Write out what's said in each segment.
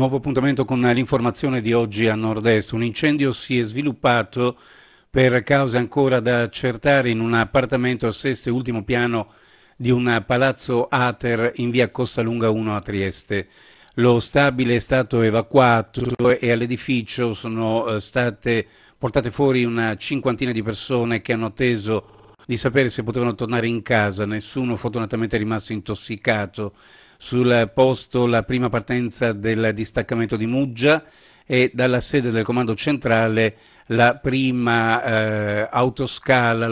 Nuovo appuntamento con l'informazione di oggi a nord-est. Un incendio si è sviluppato per cause ancora da accertare in un appartamento a sesto e ultimo piano di un palazzo Ater in via Costa Lunga 1 a Trieste. Lo stabile è stato evacuato e all'edificio sono eh, state portate fuori una cinquantina di persone che hanno atteso di sapere se potevano tornare in casa. Nessuno fortunatamente è rimasto intossicato sul posto la prima partenza del distaccamento di Muggia e dalla sede del comando centrale la prima eh, autoscala,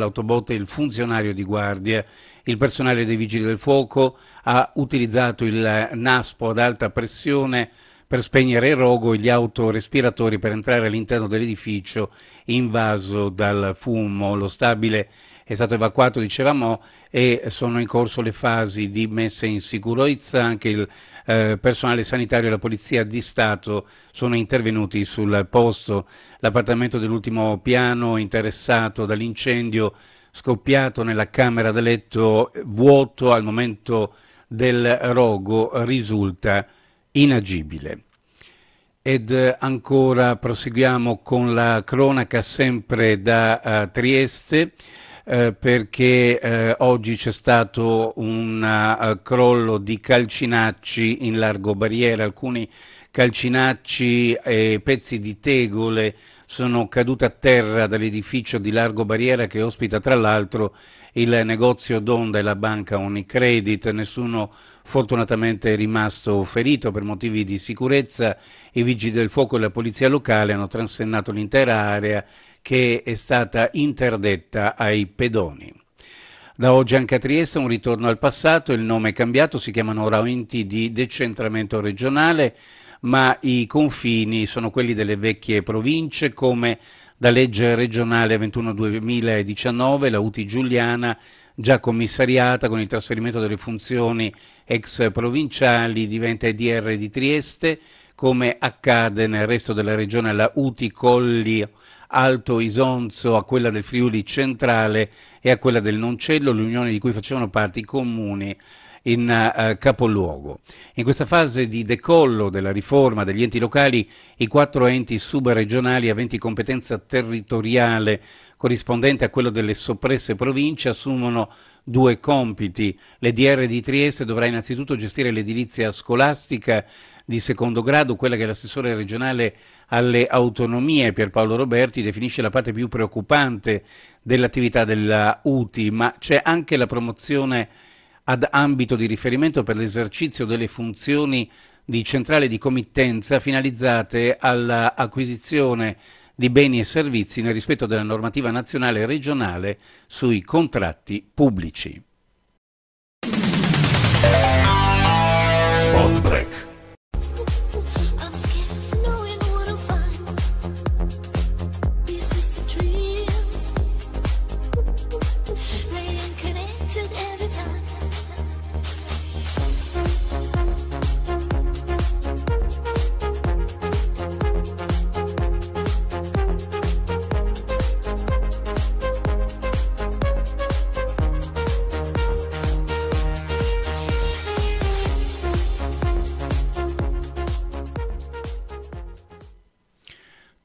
e il funzionario di guardia, il personale dei vigili del fuoco ha utilizzato il naspo ad alta pressione per spegnere il rogo e gli autorespiratori per entrare all'interno dell'edificio invaso dal fumo. Lo stabile è stato evacuato, dicevamo, e sono in corso le fasi di messa in sicurezza, anche il eh, personale sanitario e la Polizia di Stato sono intervenuti sul posto. L'appartamento dell'ultimo piano interessato dall'incendio scoppiato nella camera da letto vuoto al momento del rogo risulta inagibile. Ed eh, ancora proseguiamo con la cronaca sempre da uh, Trieste. Eh, perché eh, oggi c'è stato un uh, crollo di calcinacci in largo barriera, alcuni calcinacci e pezzi di tegole sono cadute a terra dall'edificio di Largo Barriera che ospita tra l'altro il negozio d'onda e la banca Unicredit. Nessuno fortunatamente è rimasto ferito per motivi di sicurezza. I vigili del fuoco e la polizia locale hanno transennato l'intera area che è stata interdetta ai pedoni. Da oggi anche a Trieste un ritorno al passato, il nome è cambiato, si chiamano ora enti di decentramento regionale, ma i confini sono quelli delle vecchie province come da legge regionale 21-2019, la UTI Giuliana, già commissariata con il trasferimento delle funzioni ex provinciali, diventa EDR di Trieste, come accade nel resto della regione la UTI Colli Alto Isonzo, a quella del Friuli Centrale e a quella del Noncello, l'unione di cui facevano parte i comuni in eh, capoluogo. In questa fase di decollo della riforma degli enti locali, i quattro enti subregionali aventi competenza territoriale corrispondente a quello delle soppresse province assumono due compiti. L'EDR di Trieste dovrà innanzitutto gestire l'edilizia scolastica di secondo grado, quella che l'assessore regionale alle autonomie Pierpaolo Roberti definisce la parte più preoccupante dell'attività della UTI, ma c'è anche la promozione ad ambito di riferimento per l'esercizio delle funzioni di centrale di committenza finalizzate all'acquisizione di beni e servizi nel rispetto della normativa nazionale e regionale sui contratti pubblici.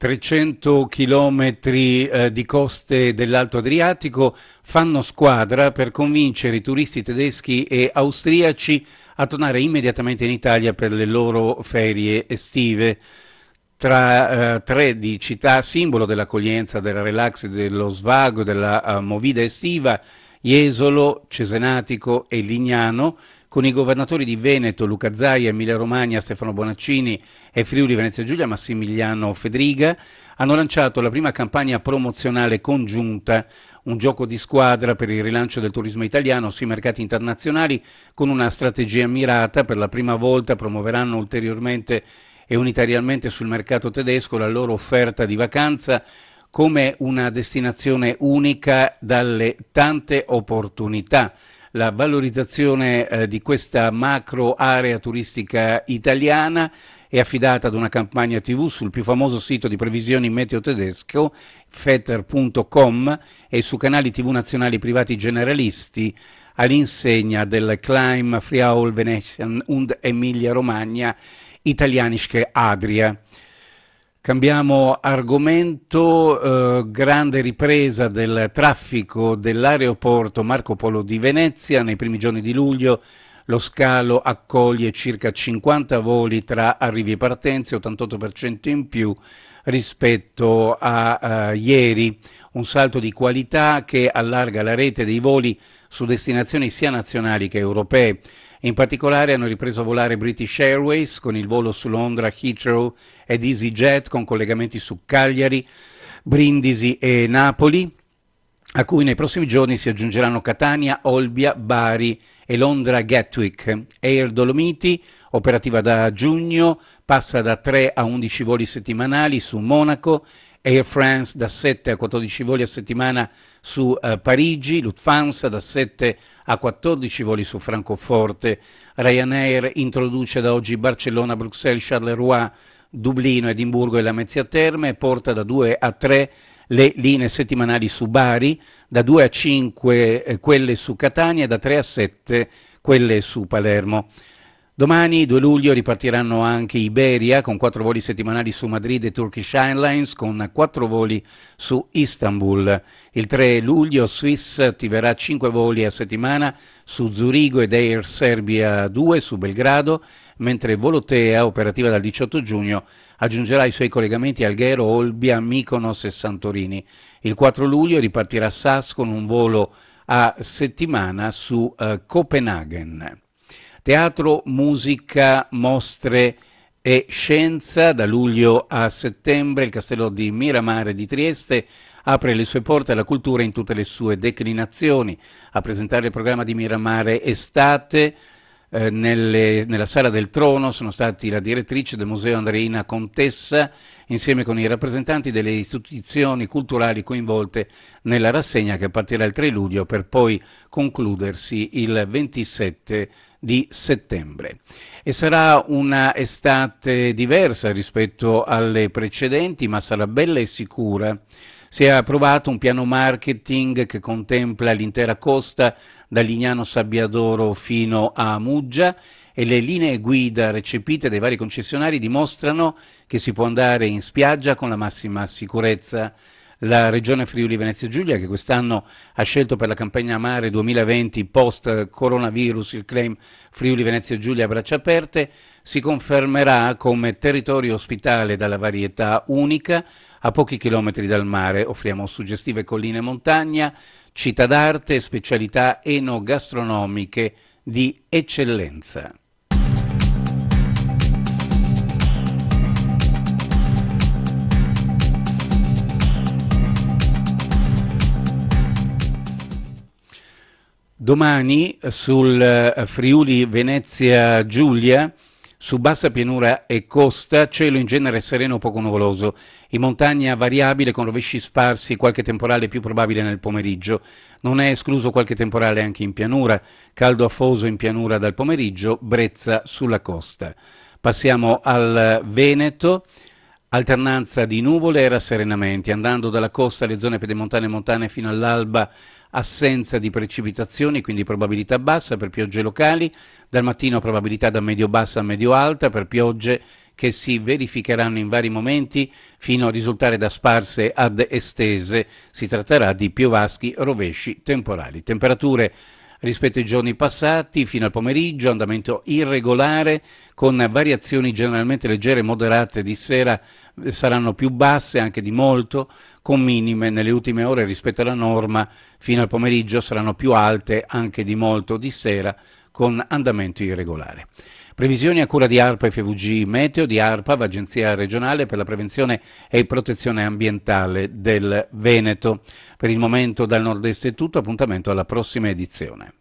300 chilometri eh, di coste dell'Alto Adriatico fanno squadra per convincere i turisti tedeschi e austriaci a tornare immediatamente in Italia per le loro ferie estive. Tra eh, tre di città simbolo dell'accoglienza, del relax, dello svago, della uh, movida estiva, Jesolo, Cesenatico e Lignano, con i governatori di Veneto, Luca Zaia, Emilia Romagna, Stefano Bonaccini e Friuli Venezia Giulia, Massimiliano Fedriga, hanno lanciato la prima campagna promozionale congiunta, un gioco di squadra per il rilancio del turismo italiano sui mercati internazionali con una strategia mirata. Per la prima volta promuoveranno ulteriormente e unitariamente sul mercato tedesco la loro offerta di vacanza come una destinazione unica dalle tante opportunità la valorizzazione eh, di questa macro area turistica italiana è affidata ad una campagna TV sul più famoso sito di previsioni meteo tedesco, fetter.com, e su canali TV nazionali privati generalisti all'insegna del Climb Friaul Venetian und Emilia Romagna Italianische Adria. Cambiamo argomento, eh, grande ripresa del traffico dell'aeroporto Marco Polo di Venezia nei primi giorni di luglio lo scalo accoglie circa 50 voli tra arrivi e partenze, 88% in più rispetto a uh, ieri, un salto di qualità che allarga la rete dei voli su destinazioni sia nazionali che europee. In particolare hanno ripreso a volare British Airways con il volo su Londra, Heathrow ed EasyJet con collegamenti su Cagliari, Brindisi e Napoli a cui nei prossimi giorni si aggiungeranno Catania, Olbia, Bari e Londra Gatwick. Air Dolomiti, operativa da giugno, passa da 3 a 11 voli settimanali su Monaco, Air France da 7 a 14 voli a settimana su eh, Parigi, Lufthansa da 7 a 14 voli su Francoforte, Ryanair introduce da oggi Barcellona, Bruxelles, Charleroi Dublino, Edimburgo e Lamezia Terme, porta da 2 a 3 le linee settimanali su Bari, da 2 a 5 eh, quelle su Catania e da 3 a 7 quelle su Palermo. Domani, 2 luglio, ripartiranno anche Iberia con quattro voli settimanali su Madrid e Turkish Airlines con quattro voli su Istanbul. Il 3 luglio Swiss attiverà 5 voli a settimana su Zurigo ed Air Serbia 2 su Belgrado, mentre Volotea, operativa dal 18 giugno, aggiungerà i suoi collegamenti Alghero, Olbia, Mykonos e Santorini. Il 4 luglio ripartirà SAS con un volo a settimana su uh, Copenaghen. Teatro, musica, mostre e scienza. Da luglio a settembre il castello di Miramare di Trieste apre le sue porte alla cultura in tutte le sue declinazioni. A presentare il programma di Miramare Estate eh, nelle, nella sala del trono sono stati la direttrice del Museo Andreina Contessa insieme con i rappresentanti delle istituzioni culturali coinvolte nella rassegna che partirà il 3 luglio per poi concludersi il 27 di settembre. E sarà una estate diversa rispetto alle precedenti, ma sarà bella e sicura si è approvato un piano marketing che contempla l'intera costa da Lignano Sabbiadoro fino a Muggia e le linee guida recepite dai vari concessionari dimostrano che si può andare in spiaggia con la massima sicurezza la regione Friuli Venezia Giulia che quest'anno ha scelto per la campagna mare 2020 post coronavirus il claim Friuli Venezia Giulia a braccia aperte, si confermerà come territorio ospitale dalla varietà unica a pochi chilometri dal mare. Offriamo suggestive colline e montagna, città d'arte e specialità enogastronomiche di eccellenza. Domani eh, sul eh, Friuli Venezia Giulia su bassa pianura e costa, cielo in genere sereno o poco nuvoloso. In montagna variabile con rovesci sparsi, qualche temporale più probabile nel pomeriggio. Non è escluso qualche temporale anche in pianura, caldo afoso in pianura dal pomeriggio, brezza sulla costa. Passiamo al eh, Veneto. Alternanza di nuvole e rasserenamenti, andando dalla costa alle zone pedemontane e montane fino all'alba assenza di precipitazioni, quindi probabilità bassa per piogge locali, dal mattino probabilità da medio-bassa a medio-alta per piogge che si verificheranno in vari momenti fino a risultare da sparse ad estese. Si tratterà di piovaschi, rovesci, temporali. Temperature rispetto ai giorni passati fino al pomeriggio, andamento irregolare con variazioni generalmente leggere e moderate di sera eh, saranno più basse anche di molto, con minime nelle ultime ore rispetto alla norma fino al pomeriggio saranno più alte anche di molto di sera con andamento irregolare. Previsioni a cura di ARPA FVG Meteo, di ARPA, Agenzia regionale per la prevenzione e protezione ambientale del Veneto. Per il momento dal nord-est è tutto, appuntamento alla prossima edizione.